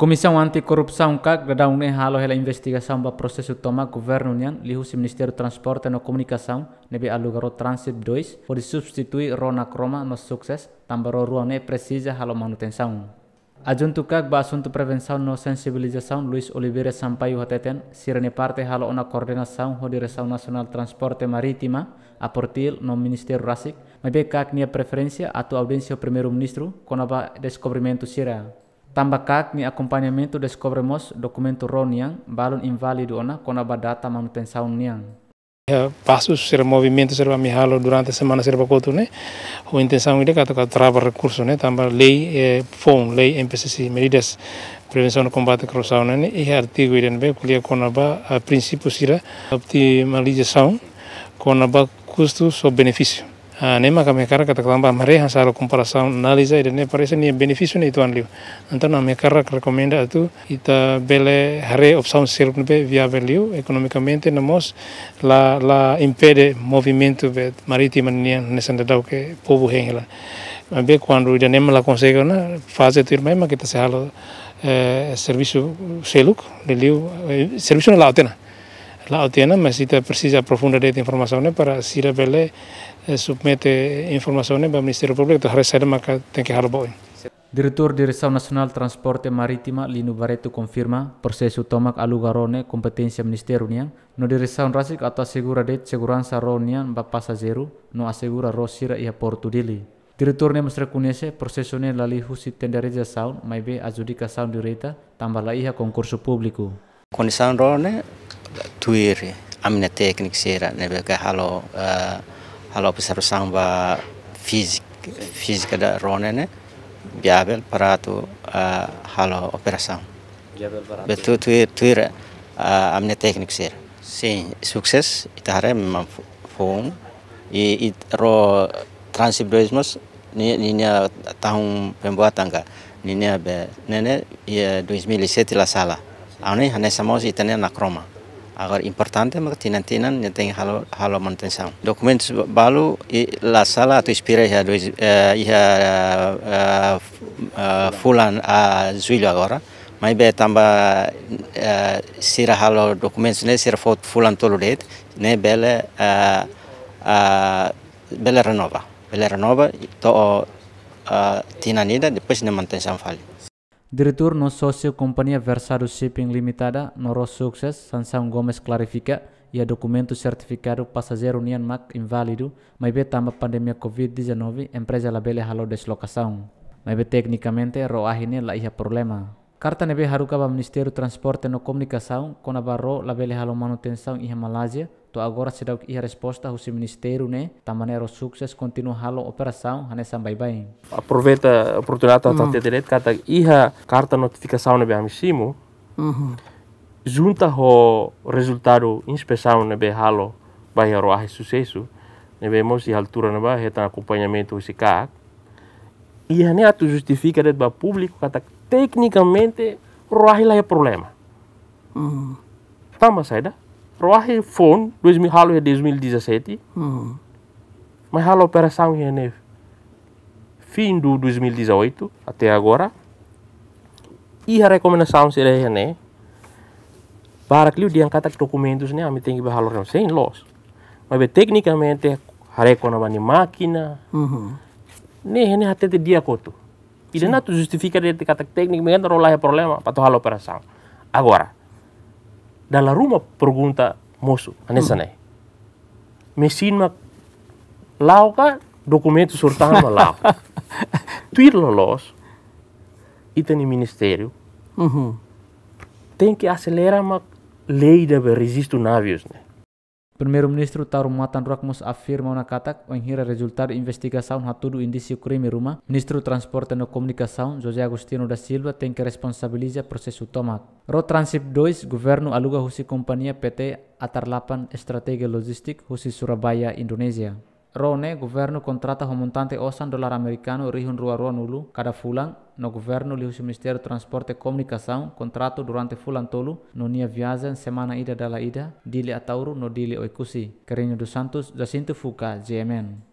Comissão Anticorrupção CAC da ne halo hela investigação ba processo toma governo nian lihus Ministério Transporte e Comunicação nebe o Transit 2 pode substituir Rona Croma no sucesso tambaro ruane precisa halo manutenção. Ajunto CAC ba assunto prevenção no sensibilização Luiz Oliveira Sampaio Hateten sirene parte halo ona coordenação ho Direção Nacional Transporte Marítima a portil no Ministério Rasik mebe CAC nia preferência atu audiência ao primeiro-ministro conaba descobrimento sira. Tambacak ni acompanhamento descobrimos documento yang balon invalidu ona konaba data badata manutenção nian. Ya, pasus ser movimento ser mihalo durante a semana ser bacoto ne. O intenção ide kata kata trava recurso ne tamba lei eh, FOM, lei MPCC, medidas prevenção no combate à corrupção ne. e artigo iren be kulia konaba a princípio sira optimalização konaba kustu so beneficio. nema kami kara kata tambah mereka selalu analiza analisa ini parece ni beneficio ni tuan liu me kami kara recomienda tu kita bele hari opção ser nebe via value economicamente namos la la impede movimento de marítima ni nesanda dau ke povo hengela be quando ya nema la consegue na fase tu irmã kita selalu eh, serviço seluk eh, liu eh, serviço na lautena La Autiana necesita precisa profundidad de informaciones para si la vele eh, submete informaciones para el Ministerio Público, harus ada maka tengke harboin. Direktur Direção Nasional Transporte Maritima Lino Barreto, konfirma proses utamak alugarone kompetensi Ministério União, no Direção Rasik atau segura de seguran saronia ba passageiro, no asegura rosira ia portu dili. Direktur ne mestra kunese processo ne lalihu sitendareja saun, maibe saun direta, tambah ia konkursu publiku. Kondisian isaan roone tuiri amina teknik sira ne beka halo eh, halo sang ba fizik fizik da roone ne biabel paratu eh, halo operasang Betul tuir tuir eh, amina teknik sira Si, sukses itahare memang fung i ro doismos ni ni tahun pembuatan ka ni ni be nene ya 2007 la salah Aunque anexamos y tenha na croma. Agora, importante é que nantinan tem halo, halo manutenção. Documentos balu e la sala tu inspira já dois eh, já eh, eh, fulan a julho agora. Mas be tamba eh, sira halo documentos né sira foto fulan tolo det né bela eh, bela renova. Bela renova to tinanida depois na manutenção falha De no sosio companhia Versado Shipping Limitada, Noro sukses, Sansão Gomes clarifica ia a documento certificado passageiro mak inválido, mai be tamba pandemia COVID-19, empresa labele halo deslocação. Mai be tecnicamente, roahine la iha problema. Carta nebe haruka ba Ministério Transporte no Comunicação, conabarro labele halo manutenção iha Malásia, to agora será que iha resposta ao seu Ministério, né? o sucesso continua halo operação, hanesa bye bye. Aproveita a oportunidade para ter direito, carta iha carta notificação nebe amissimo, uhum. junta o resultado inspeção nebe halo vai haro sucesso, nebe mo altura nebe, hetan acompanhamento o CAC, iha ne né, atu justifica deba né, público, carta tecnicamente Ruahi lá é problema. Hum. Tambah tá, saya dah. Ruahi phone 2000 halo é 2017. Hum. Mas halo é operação é né? Fim do 2018 até agora. E a recomendação seria né? Para que o dia angkat documentos né, kami tem que berhalor não sem loss. Mas tecnicamente, a recomendação máquina. Uhum. Né, né, até dia coto e não tu justifica de kata técnico, mas não é problema para tocar a operação. Agora, da la ruma pergunta moço, anessa né? Mesin ma lauka documento surtando ma lauka. Tuir lo los, ita ni ministério, tem que acelerar ma lei de registro navios, né? Primeiro-ministro Tauro Matan afirma una katak em hira resultar investigação a tudo indício crime ruma. Ministro Transporte e Comunicação, José Agustino da Silva, tem que responsabilizar processo Ro Transip 2, governo aluga husi companhia PT Atarlapan Estratégia Logistik husi Surabaya, Indonesia. Rone, governo contrata con montante 8 dólar americano rihun rua rua nulu cada fulan no governo liu o Ministério Transporte e Comunicação contrato durante fulan tolu no nia viazen semana ida dala ida dili atauru no dili oikusi. Carinho dos Santos, Jacinto Fuca, GMN.